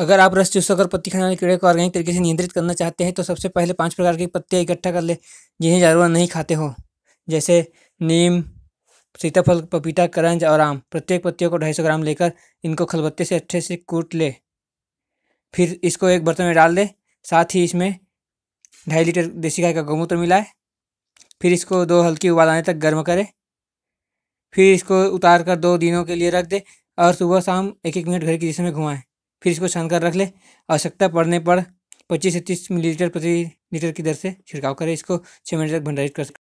अगर आप रस चूसकर पत्ती खाने वाले कीड़े को ऑर्गेनिक तरीके से नियंत्रित करना चाहते हैं तो सबसे पहले पाँच प्रकार की पत्तियाँ इकट्ठा कर ले जिन्हें जानवर नहीं खाते हो जैसे नीम सीताफल पपीता करंज और आम प्रत्येक पत्तियों को ढाई सौ ग्राम लेकर इनको खलबत्ते से अच्छे से कूट ले फिर इसको एक बर्तन में डाल दे साथ ही इसमें ढाई लीटर देसी गाय का गौमूत्र मिलाए फिर इसको दो हल्की उबाल आने तक गर्म करें फिर इसको उतार कर दो दिनों के लिए रख दे और सुबह शाम एक एक मिनट घर की दिशा में घुमाएं फिर इसको छान कर रख ले आवश्यकता पड़ने पर पच्चीस से तीस मिलीलीटर प्रति लीटर की दर से छिड़काव करें इसको छः मिनट तक भंडारित कर